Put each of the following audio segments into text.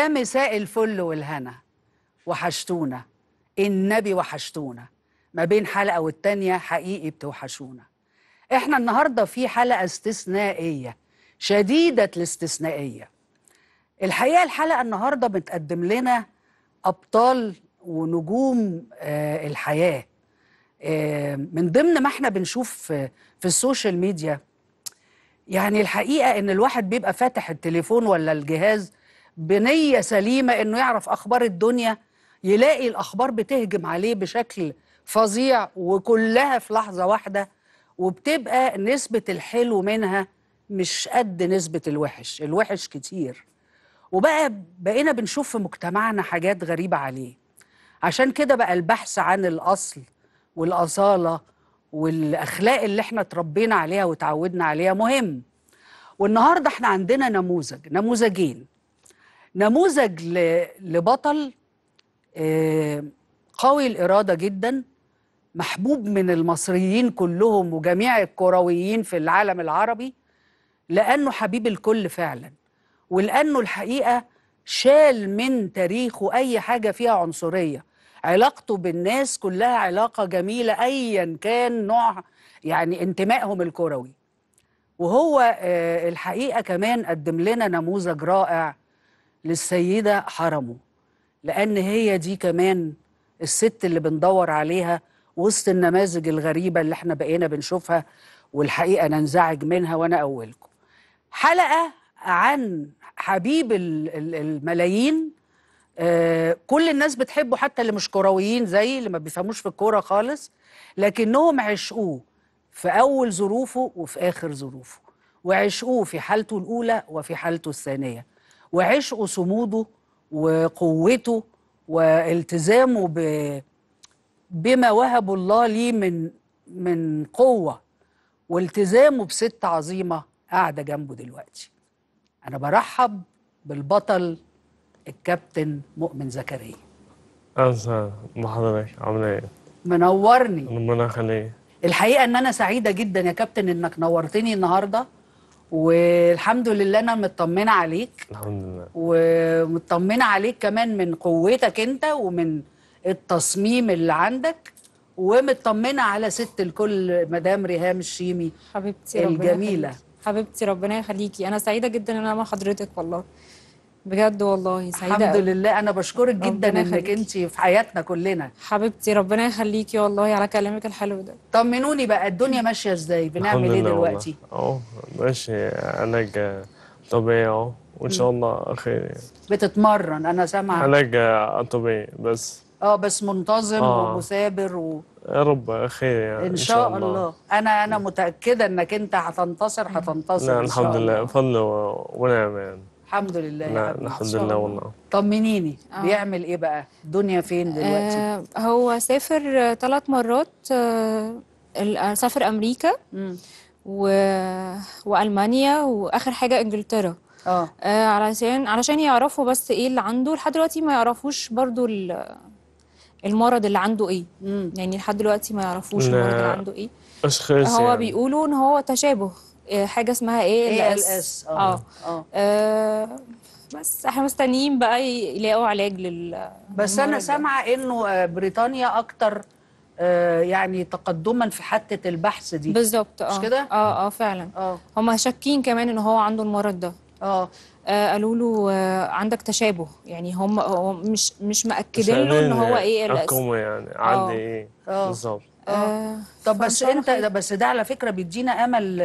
يا مساء الفل والهنا وحشتونا النبي وحشتونا ما بين حلقة والتانية حقيقي بتوحشونا احنا النهاردة في حلقة استثنائية شديدة الاستثنائية الحقيقة الحلقة النهاردة بتقدم لنا أبطال ونجوم آه، الحياة آه، من ضمن ما احنا بنشوف في السوشيال ميديا يعني الحقيقة إن الواحد بيبقى فاتح التليفون ولا الجهاز بنيه سليمه انه يعرف اخبار الدنيا يلاقي الاخبار بتهجم عليه بشكل فظيع وكلها في لحظه واحده وبتبقى نسبه الحلو منها مش قد نسبه الوحش الوحش كتير وبقى بقينا بنشوف في مجتمعنا حاجات غريبه عليه عشان كده بقى البحث عن الاصل والاصاله والاخلاق اللي احنا اتربينا عليها وتعودنا عليها مهم والنهارده احنا عندنا نموذج نموذجين نموذج لبطل آه، قوي الإرادة جدا محبوب من المصريين كلهم وجميع الكرويين في العالم العربي لأنه حبيب الكل فعلا ولأنه الحقيقة شال من تاريخه أي حاجة فيها عنصرية علاقته بالناس كلها علاقة جميلة أيا كان نوع يعني انتمائهم الكروي وهو آه، الحقيقة كمان قدم لنا نموذج رائع للسيدة حرمه لأن هي دي كمان الست اللي بندور عليها وسط النماذج الغريبة اللي احنا بقينا بنشوفها والحقيقة ننزعج منها وأنا أولكم حلقة عن حبيب الملايين آه، كل الناس بتحبه حتى اللي مش كرويين زي اللي ما بيفهموش في الكوره خالص لكنهم عشقوه في اول ظروفه وفي اخر ظروفه وعشقوه في حالته الاولى وفي حالته الثانيه وعشقه صموده وقوته والتزامه ب... بما وهبه الله لي من من قوه والتزامه بست عظيمه قاعده جنبه دلوقتي. انا برحب بالبطل الكابتن مؤمن زكريا. اهلا بحضرتك عامله ايه؟ منورني. ربنا يخليك. الحقيقه ان انا سعيده جدا يا كابتن انك نورتني النهارده والحمد لله انا مطمنه عليك الحمد لله ومطمنه عليك كمان من قوتك انت ومن التصميم اللي عندك ومطمنه على ست الكل مدام ريهام الشيمي حبيبتي الجميله ربنا حبيبتي ربنا يخليكي انا سعيده جدا ان انا مع حضرتك والله بجد والله سعيده الحمد لله انا بشكرك جدا انك انت في حياتنا كلنا حبيبتي ربنا يخليكي والله على كلامك الحلو ده طمنوني بقى الدنيا ماشيه ازاي بنعمل ايه دلوقتي اه ماشي علاج طبيعي اهو وان شاء الله خير يعني. بتتمرن انا سامعه علاج طبيعي بس اه بس منتظم آه. ومثابر و... يا رب خير يعني ان شاء, إن شاء الله. الله انا انا متاكده انك انت هتنتصر هتنتصر لا الحمد لله فضل ونعم يعني الحمد لله يا الحمد لله والله طمنيني آه. بيعمل ايه بقى الدنيا فين آه، دلوقتي آه هو سافر ثلاث آه، مرات آه،, آه سافر امريكا و... والمانيا واخر حاجه انجلترا اه علشان علشان يعرفوا بس ايه اللي عنده لحد دلوقتي ما يعرفوش برضو المرض اللي عنده ايه مم. يعني لحد دلوقتي ما يعرفوش المرض اللي عنده ايه هو يعني. بيقولوا ان هو تشابه آه، حاجه اسمها ايه ال اس آه. آه. اه اه بس احنا مستنيين بقى يلاقوا علاج لل بس انا سامعه انه بريطانيا اكتر يعني تقدما في حته البحث دي بالظبط اه مش كده اه اه فعلا اه هم شاكين كمان ان هو عنده المرض ده اه قالوا له عندك تشابه يعني هم مش مش مأكدين له ان هو ايه ال اس يعني عندي ايه بالظبط آه. طب بس انت إيه. بس ده على فكره بيدينا امل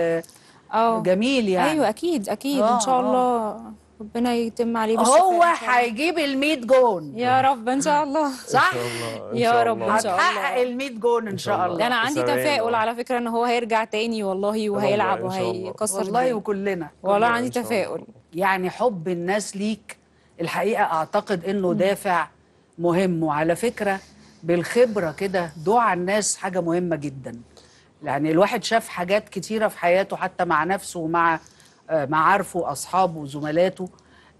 اه جميل يعني ايوه اكيد اكيد ان آه، شاء آه. الله ربنا يتم عليه بالشفاء هو هيجيب ال 100 جون يا رب ان شاء الله صح إن شاء الله. يا رب ان شاء الله هتحقق ال 100 جون ان شاء الله انا عندي تفاؤل على فكره ان هو هيرجع تاني والله وهيلعب وهيكسر والله وكلنا والله عندي تفاؤل يعني حب الناس ليك الحقيقه اعتقد انه دافع مهم وعلى فكره بالخبره كده دعاء الناس حاجه مهمه جدا يعني الواحد شاف حاجات كتيره في حياته حتى مع نفسه ومع آه، معارفه اصحابه وزملاته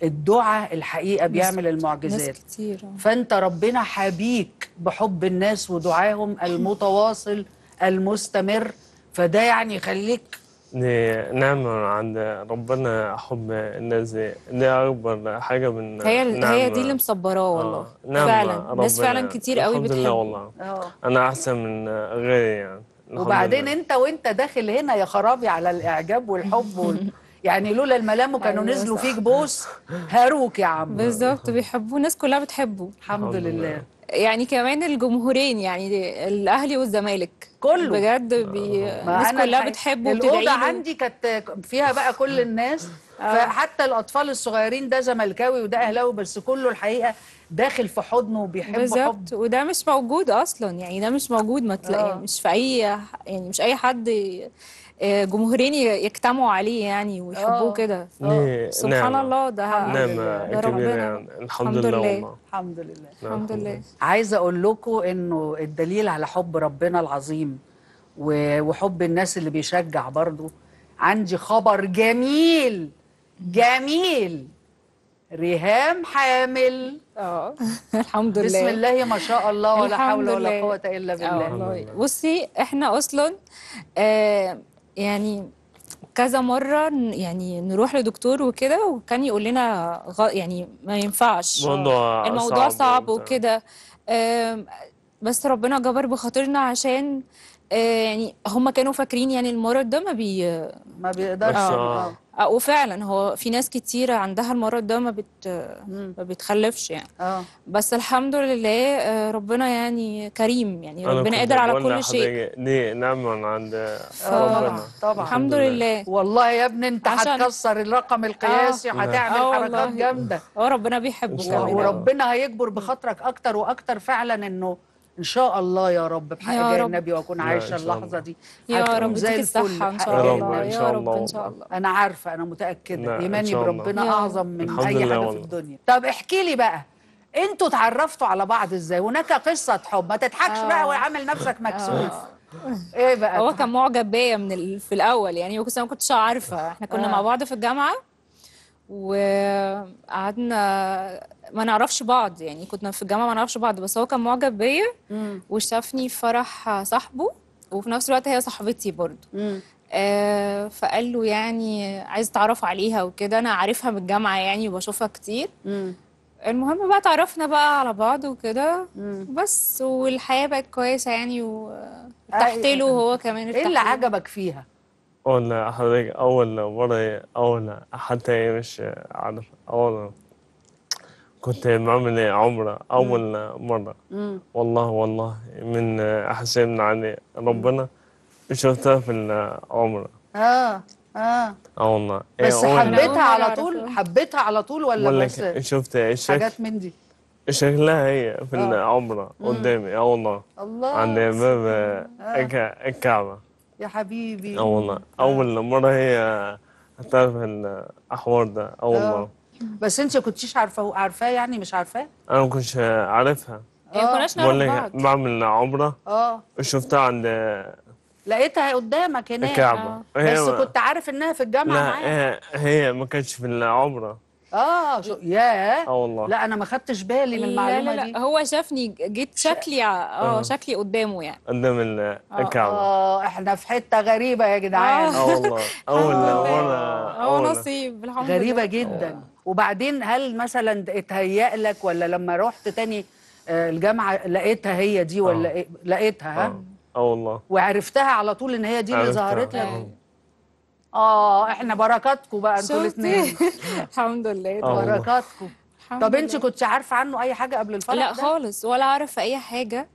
الدعاء الحقيقه بيعمل المعجزات كتير. فانت ربنا حبيك بحب الناس ودعاهم المتواصل المستمر فده يعني يخليك نعم نعمة عند ربنا حب الناس دي, أكبر حاجة من هي نعمة. هي دي اللي مصبراه آه، والله آه. نعمة فعلا ناس فعلا كتير قوي بتحب والله آه. أنا أحسن من غيري يعني وبعدين انت وانت داخل هنا يا خرابي على الاعجاب والحب وال... يعني لولا الملامه أيوة كانوا نزلوا فيك بوس هاروك يا عم بالظبط بيحبوه الناس كلها بتحبه الحمد لله يعني كمان الجمهورين يعني الاهلي والزمالك كله بجد آه. بي... الناس كلها بتحبه الاوضه عندي كانت فيها بقى كل آه. الناس آه. فحتى الاطفال الصغيرين ده زملكاوي وده اهلاوي بس كله الحقيقه داخل في حضنه وبيحب بالظبط وده مش موجود اصلا يعني ده مش موجود ما تلاقيه مش في اي يعني مش اي حد آه، جمهورين يجتمعوا عليه يعني ويحبوه آه. كده آه. نعم، سبحان نعم. الله ده نعمة كبيرة يعني. الحمد, الحمد لله والله الحمد لله نعم، الحمد لله عايزة أقول لكم إنه الدليل على حب ربنا العظيم وحب الناس اللي بيشجع برضه عندي خبر جميل جميل ريهام حامل اه الحمد لله بسم الله ما شاء الله ولا حول ولا قوه الا بالله بصي احنا اصلا آه يعني كذا مرة يعني نروح لدكتور وكده وكان يقول لنا غ... يعني ما ينفعش الموضوع صعب, صعب وكده بس ربنا جبر بخاطرنا عشان آه، يعني هم كانوا فاكرين يعني المرض ده ما بي ما بيقدرش آه. آه. اه وفعلا هو في ناس كتيره عندها المرض ده ما بت ما بتخلفش يعني اه بس الحمد لله ربنا يعني كريم يعني ربنا قادر على كل شيء نعم نعمه عند ربنا طبعا الحمد لله والله يا ابني انت هتكسر الرقم القياسي هتعمل آه. حركات جامده اه ربنا بيحبك وربنا هيكبر بخاطرك اكتر واكتر فعلا انه ان شاء الله يا رب بحق جاه النبي واكون عايشه اللحظه دي يا رب زي الفل ان شاء الله يا رب ان شاء الله انا عارفه انا متاكده ايماني بربنا اعظم من اي حاجه في الدنيا طب احكي لي بقى انتوا اتعرفتوا على بعض ازاي هناك قصه حب ما تضحكش بقى آه. وعامل نفسك آه. مكسوف آه. ايه بقى هو كان معجب بيا من ال... في الاول يعني ما كنتش عارفه احنا كنا مع بعض في الجامعه وقعدنا ما نعرفش بعض يعني كنا في الجامعه ما نعرفش بعض بس هو كان معجب بيا وشافني في فرح صاحبه وفي نفس الوقت هي صاحبتي برضه آه فقال له يعني عايز تعرف عليها وكده انا عارفها من الجامعه يعني وبشوفها كتير مم. المهم بقى تعرفنا بقى على بعض وكده بس والحياه بقت كويسه يعني وتحت آه، له إيه هو كمان ايه اللي عجبك فيها اول حضرتك اول مره اول حتى مش عارف اول كنت معمل عمرة أول مرة والله والله من أحسن علي يعني ربنا شفتها في العمرة آه اه اه والله إيه، بس حبيتها على طول حبيتها على طول ولا بس شفت إيه، حاجات من دي شكلها هي في آه. العمرة قدامي اه والله الله عند باب الكعبة يا حبيبي اه والله اول آه. مره هي هتعرف الاحوار ده اول آه. مره بس انت كنتيش عارفه عارفاه يعني مش عارفاه انا ما كنتش عارفها إيه، ما آه. كناش نعرف بعض بعمل عمره اه شفتها عند لقيتها قدامك هناك الكعبة بس كنت عارف انها في الجامعه معايا هي ما كانتش في العمره اه شو ياه اه والله لا انا ما خدتش بالي من المعلومه لا لا دي هو شافني جيت شكلي آه،, اه شكلي قدامه يعني قدام آه، الكعبه اه احنا في حته غريبه يا جدعان اه والله آه، اول مرة اه نصيب الحمد غريبه جدا وبعدين هل مثلا اتهيأ لك ولا لما رحت تاني الجامعه لقيتها هي دي ولا إيه؟ لقيتها ها اه والله وعرفتها على طول ان هي دي اللي ظهرت لك اه احنا بركاتكم بقى انتوا الاثنين الحمد لله آه، بركاتكم طب انت كنت عارفه عنه اي حاجه قبل الفرح لا ده؟ خالص ولا اعرف اي حاجه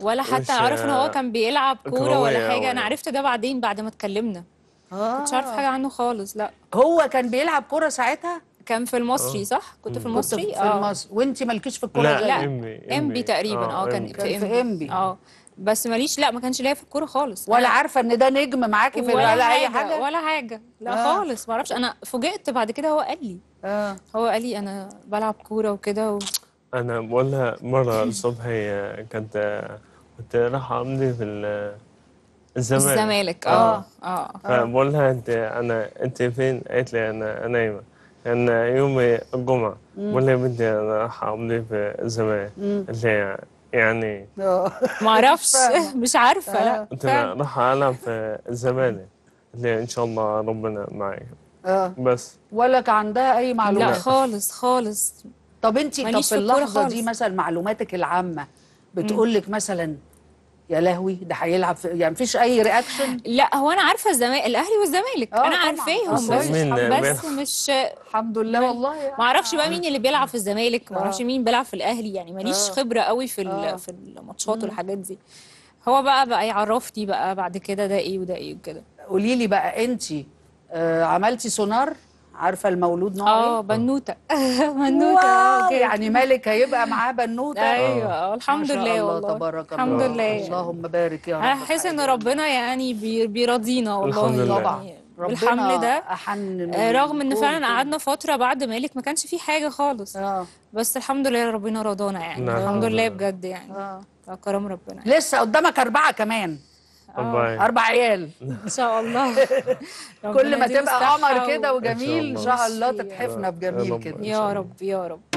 ولا حتى اعرف ان هو كان بيلعب كوره ولا حاجه انا عرفت ده بعدين بعد ما اتكلمنا آه. كنتش عارفه حاجه عنه خالص لا هو كان بيلعب كوره ساعتها كان في المصري آه. صح كنت في المصري كنت في آه. المصري وانت مالكيش في الكوره لا, لا امبي تقريبا اه كان في امبي اه بس ماليش لا ما كانش ليا في الكوره خالص ولا عارفه ان ده نجم معاكي في ولا, ولا اي حاجه ولا حاجه لا آه. خالص ما اعرفش انا فوجئت بعد كده هو قال لي آه. هو قال لي انا بلعب كوره وكده و... انا بقولها مره الصبح هي كانت كنت رايحه امضي في الزمالك الزمالك اه اه, آه. فبقول لها انت انا انت فين؟ قالت لي انا نايمه انا يوم الجمعه بقول لها يا بنتي انا رايحه امضي في الزمالك قالت لي يعني آه. ما اعرفش مش عارفه لا لها آه. راح العب في الزمالك اللي ان شاء الله ربنا معايا اه بس ولا عندها اي معلومات لا خالص خالص طب انت طب في اللحظه دي مثلا معلوماتك العامه بتقول لك مثلا يا لهوي ده هيلعب يعني مفيش اي رياكشن لا هو انا عارفه الزمالك الاهلي والزمالك آه، انا عارفاهم بس بس مش الحمد لله والله يعني. ما اعرفش بقى مين اللي بيلعب في الزمالك ما اعرفش آه. مين بيلعب في الاهلي يعني ماليش آه. خبره قوي في في الماتشات والحاجات دي هو بقى بقى يعرفني بقى بعد كده ده ايه وده ايه وكده قولي لي بقى انت عملتي سونار عارفه المولود نوعه اه إيه؟ بنوته بنوته آه، يعني ملك هيبقى معاه بنوته ايوه اه الحمد لله والله تبارك الله الحمد لله اللهم بارك يا رب هحس ان ربنا يعني بيرضينا والله الحمد لله يعني طبعا الحمل ده احن آه، رغم ان فعلا قعدنا فتره بعد مالك ما كانش في حاجه خالص آه. بس الحمد لله ربنا رضانا يعني نعم، الحمد لله بجد يعني آه. كرم ربنا يعني. لسه قدامك اربعه كمان الله اربع عيال ان شاء الله كل ما تبقى قمر كده وجميل ان شاء الله تتحفنا بجميل كده يا رب يا رب